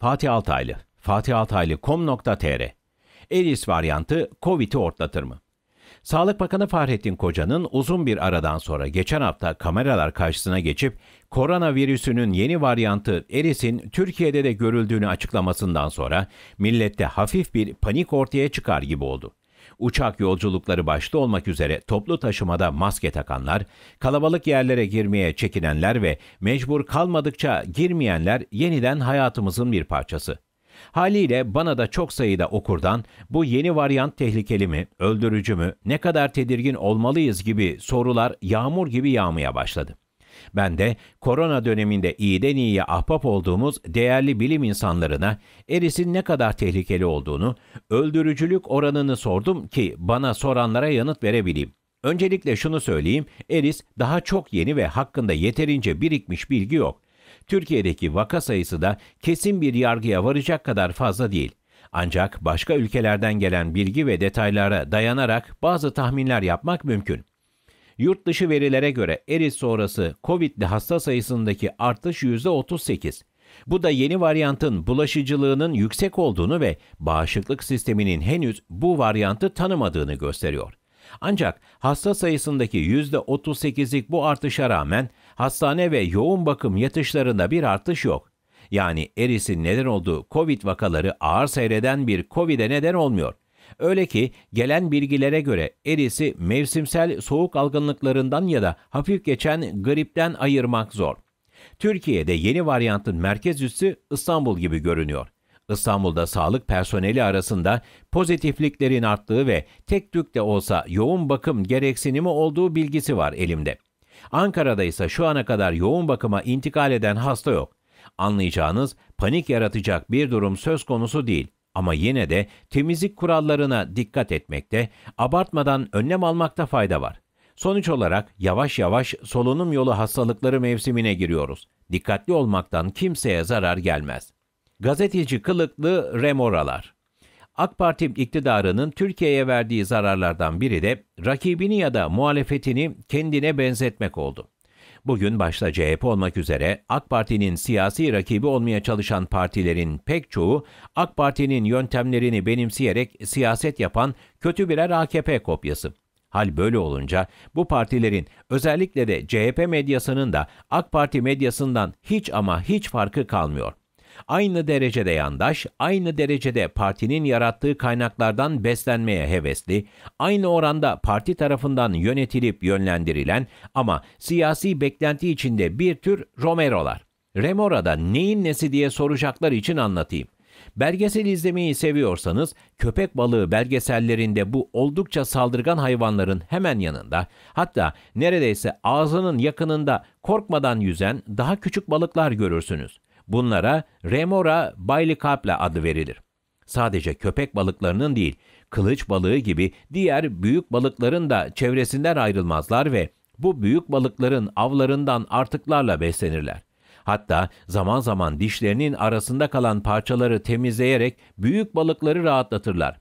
Fatih Altaylı, fatihaltaylı.com.tr Eris varyantı Covid'i ortlatır mı? Sağlık Bakanı Fahrettin Koca'nın uzun bir aradan sonra geçen hafta kameralar karşısına geçip koronavirüsünün yeni varyantı Eris'in Türkiye'de de görüldüğünü açıklamasından sonra millette hafif bir panik ortaya çıkar gibi oldu. Uçak yolculukları başta olmak üzere toplu taşımada maske takanlar, kalabalık yerlere girmeye çekinenler ve mecbur kalmadıkça girmeyenler yeniden hayatımızın bir parçası. Haliyle bana da çok sayıda okurdan bu yeni varyant tehlikeli mi, öldürücü mü, ne kadar tedirgin olmalıyız gibi sorular yağmur gibi yağmaya başladı. Ben de korona döneminde iyiden iyiye ahbap olduğumuz değerli bilim insanlarına erisin ne kadar tehlikeli olduğunu, öldürücülük oranını sordum ki bana soranlara yanıt verebileyim. Öncelikle şunu söyleyeyim, eris daha çok yeni ve hakkında yeterince birikmiş bilgi yok. Türkiye'deki vaka sayısı da kesin bir yargıya varacak kadar fazla değil. Ancak başka ülkelerden gelen bilgi ve detaylara dayanarak bazı tahminler yapmak mümkün. Yurt dışı verilere göre Eris sonrası COVID'li hasta sayısındaki artış %38. Bu da yeni varyantın bulaşıcılığının yüksek olduğunu ve bağışıklık sisteminin henüz bu varyantı tanımadığını gösteriyor. Ancak hasta sayısındaki %38'lik bu artışa rağmen hastane ve yoğun bakım yatışlarında bir artış yok. Yani Eris'in neden olduğu COVID vakaları ağır seyreden bir COVID'e neden olmuyor. Öyle ki gelen bilgilere göre erisi mevsimsel soğuk algınlıklarından ya da hafif geçen gripten ayırmak zor. Türkiye'de yeni varyantın merkez üssü İstanbul gibi görünüyor. İstanbul'da sağlık personeli arasında pozitifliklerin arttığı ve tek tük de olsa yoğun bakım gereksinimi olduğu bilgisi var elimde. Ankara'da ise şu ana kadar yoğun bakıma intikal eden hasta yok. Anlayacağınız panik yaratacak bir durum söz konusu değil. Ama yine de temizlik kurallarına dikkat etmekte, abartmadan önlem almakta fayda var. Sonuç olarak yavaş yavaş solunum yolu hastalıkları mevsimine giriyoruz. Dikkatli olmaktan kimseye zarar gelmez. Gazeteci kılıklı remoralar. AK Parti iktidarının Türkiye'ye verdiği zararlardan biri de rakibini ya da muhalefetini kendine benzetmek oldu. Bugün başta CHP olmak üzere AK Parti'nin siyasi rakibi olmaya çalışan partilerin pek çoğu AK Parti'nin yöntemlerini benimseyerek siyaset yapan kötü birer AKP kopyası. Hal böyle olunca bu partilerin özellikle de CHP medyasının da AK Parti medyasından hiç ama hiç farkı kalmıyor aynı derecede yandaş, aynı derecede partinin yarattığı kaynaklardan beslenmeye hevesli, aynı oranda parti tarafından yönetilip yönlendirilen ama siyasi beklenti içinde bir tür Romerolar. Remora'da neyin nesi diye soracaklar için anlatayım. Belgesel izlemeyi seviyorsanız köpek balığı belgesellerinde bu oldukça saldırgan hayvanların hemen yanında hatta neredeyse ağzının yakınında korkmadan yüzen daha küçük balıklar görürsünüz. Bunlara remora baylikapla adı verilir. Sadece köpek balıklarının değil, kılıç balığı gibi diğer büyük balıkların da çevresinden ayrılmazlar ve bu büyük balıkların avlarından artıklarla beslenirler. Hatta zaman zaman dişlerinin arasında kalan parçaları temizleyerek büyük balıkları rahatlatırlar.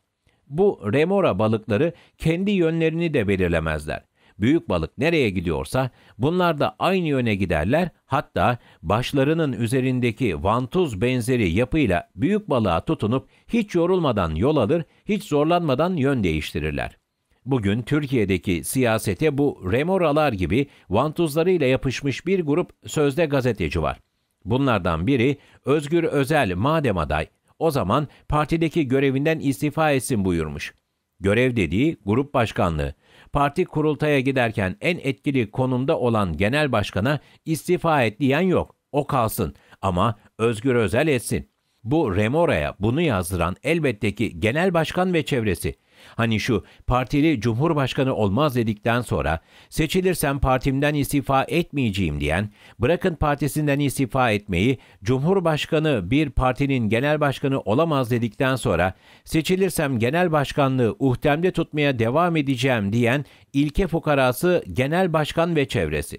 Bu remora balıkları kendi yönlerini de belirlemezler. Büyük balık nereye gidiyorsa bunlar da aynı yöne giderler. Hatta başlarının üzerindeki vantuz benzeri yapıyla büyük balığa tutunup hiç yorulmadan yol alır, hiç zorlanmadan yön değiştirirler. Bugün Türkiye'deki siyasete bu remoralar gibi vantuzlarıyla yapışmış bir grup sözde gazeteci var. Bunlardan biri Özgür Özel madem aday, o zaman partideki görevinden istifa etsin buyurmuş. Görev dediği grup başkanlığı parti kurultaya giderken en etkili konumda olan genel başkana istifa et diyen yok. O kalsın ama Özgür Özel etsin. Bu Remora'ya bunu yazdıran elbette ki genel başkan ve çevresi. Hani şu partili cumhurbaşkanı olmaz dedikten sonra seçilirsem partimden istifa etmeyeceğim diyen bırakın partisinden istifa etmeyi cumhurbaşkanı bir partinin genel başkanı olamaz dedikten sonra seçilirsem genel başkanlığı uhdemde tutmaya devam edeceğim diyen ilke fukarası genel başkan ve çevresi.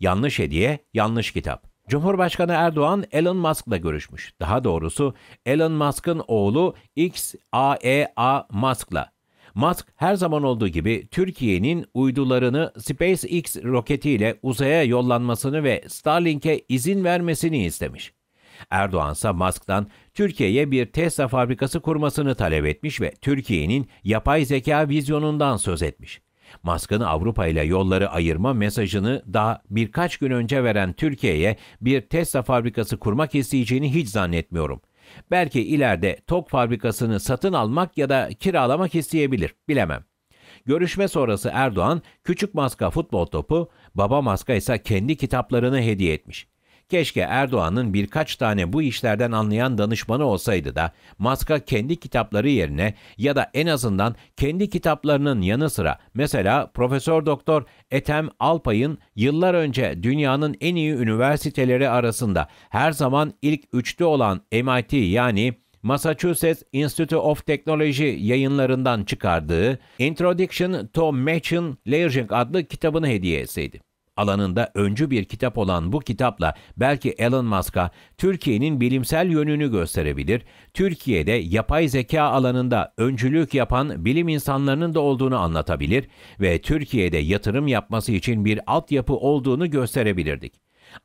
Yanlış hediye, yanlış kitap. Cumhurbaşkanı Erdoğan Elon Musk'la görüşmüş. Daha doğrusu Elon Musk'ın oğlu XAEA e Musk'la. Musk her zaman olduğu gibi Türkiye'nin uydularını SpaceX roketiyle uzaya yollanmasını ve Starlink'e izin vermesini istemiş. Erdoğan ise Musk'tan Türkiye'ye bir Tesla fabrikası kurmasını talep etmiş ve Türkiye'nin yapay zeka vizyonundan söz etmiş. Musk'ın Avrupa ile yolları ayırma mesajını daha birkaç gün önce veren Türkiye'ye bir Tesla fabrikası kurmak isteyeceğini hiç zannetmiyorum. Belki ileride TOK fabrikasını satın almak ya da kiralamak isteyebilir, bilemem. Görüşme sonrası Erdoğan, küçük maska futbol topu, baba maska ise kendi kitaplarını hediye etmiş. Keşke Erdoğan'ın birkaç tane bu işlerden anlayan danışmanı olsaydı da Musk'a kendi kitapları yerine ya da en azından kendi kitaplarının yanı sıra mesela Profesör Doktor Etem Alpay'ın yıllar önce dünyanın en iyi üniversiteleri arasında her zaman ilk üçte olan MIT yani Massachusetts Institute of Technology yayınlarından çıkardığı Introduction to Machine Learning adlı kitabını hediye etseydi alanında öncü bir kitap olan bu kitapla belki Elon Musk'a Türkiye'nin bilimsel yönünü gösterebilir, Türkiye'de yapay zeka alanında öncülük yapan bilim insanlarının da olduğunu anlatabilir ve Türkiye'de yatırım yapması için bir altyapı olduğunu gösterebilirdik.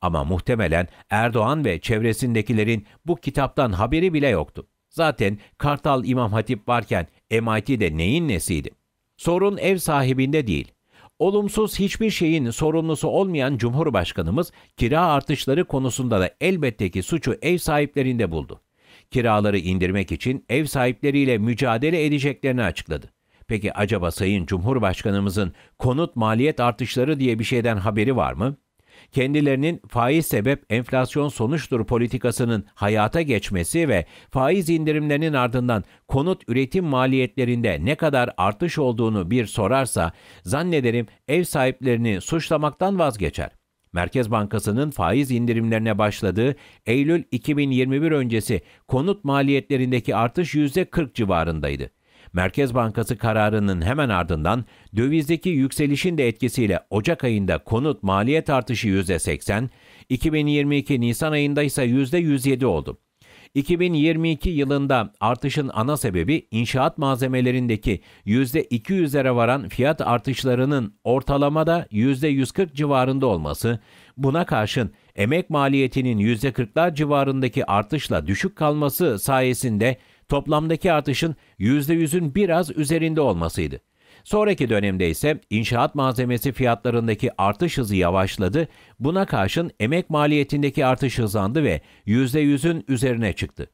Ama muhtemelen Erdoğan ve çevresindekilerin bu kitaptan haberi bile yoktu. Zaten Kartal İmam Hatip varken MIT'de neyin nesiydi? Sorun ev sahibinde değil, Olumsuz hiçbir şeyin sorumlusu olmayan Cumhurbaşkanımız kira artışları konusunda da elbette ki suçu ev sahiplerinde buldu. Kiraları indirmek için ev sahipleriyle mücadele edeceklerini açıkladı. Peki acaba Sayın Cumhurbaşkanımızın konut maliyet artışları diye bir şeyden haberi var mı? kendilerinin faiz sebep enflasyon sonuçtur politikasının hayata geçmesi ve faiz indirimlerinin ardından konut üretim maliyetlerinde ne kadar artış olduğunu bir sorarsa zannederim ev sahiplerini suçlamaktan vazgeçer. Merkez Bankası'nın faiz indirimlerine başladığı Eylül 2021 öncesi konut maliyetlerindeki artış %40 civarındaydı. Merkez Bankası kararının hemen ardından dövizdeki yükselişin de etkisiyle Ocak ayında konut maliyet artışı %80, 2022 Nisan ayında ise %107 oldu. 2022 yılında artışın ana sebebi inşaat malzemelerindeki %200'lere varan fiyat artışlarının ortalamada %140 civarında olması. Buna karşın emek maliyetinin %40'lar civarındaki artışla düşük kalması sayesinde toplamdaki artışın %100'ün biraz üzerinde olmasıydı. Sonraki dönemde ise inşaat malzemesi fiyatlarındaki artış hızı yavaşladı, buna karşın emek maliyetindeki artış hızlandı ve %100'ün üzerine çıktı.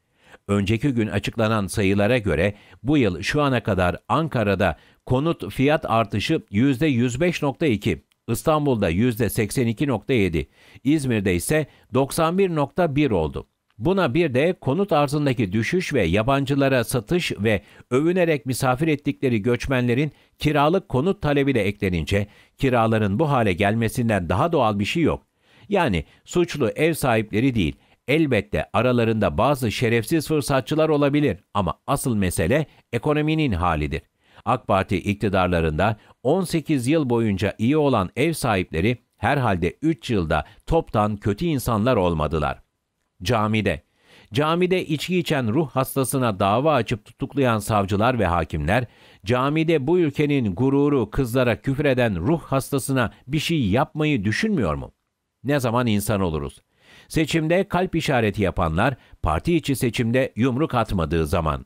Önceki gün açıklanan sayılara göre bu yıl şu ana kadar Ankara'da konut fiyat artışı %105.2, İstanbul'da %82.7, İzmir'de ise 91.1 oldu. Buna bir de konut arzındaki düşüş ve yabancılara satış ve övünerek misafir ettikleri göçmenlerin kiralık konut talebi de eklenince kiraların bu hale gelmesinden daha doğal bir şey yok. Yani suçlu ev sahipleri değil, elbette aralarında bazı şerefsiz fırsatçılar olabilir ama asıl mesele ekonominin halidir. AK Parti iktidarlarında 18 yıl boyunca iyi olan ev sahipleri herhalde 3 yılda toptan kötü insanlar olmadılar. Camide Camide içki içen ruh hastasına dava açıp tutuklayan savcılar ve hakimler, camide bu ülkenin gururu kızlara küfreden ruh hastasına bir şey yapmayı düşünmüyor mu? Ne zaman insan oluruz? Seçimde kalp işareti yapanlar, parti içi seçimde yumruk atmadığı zaman.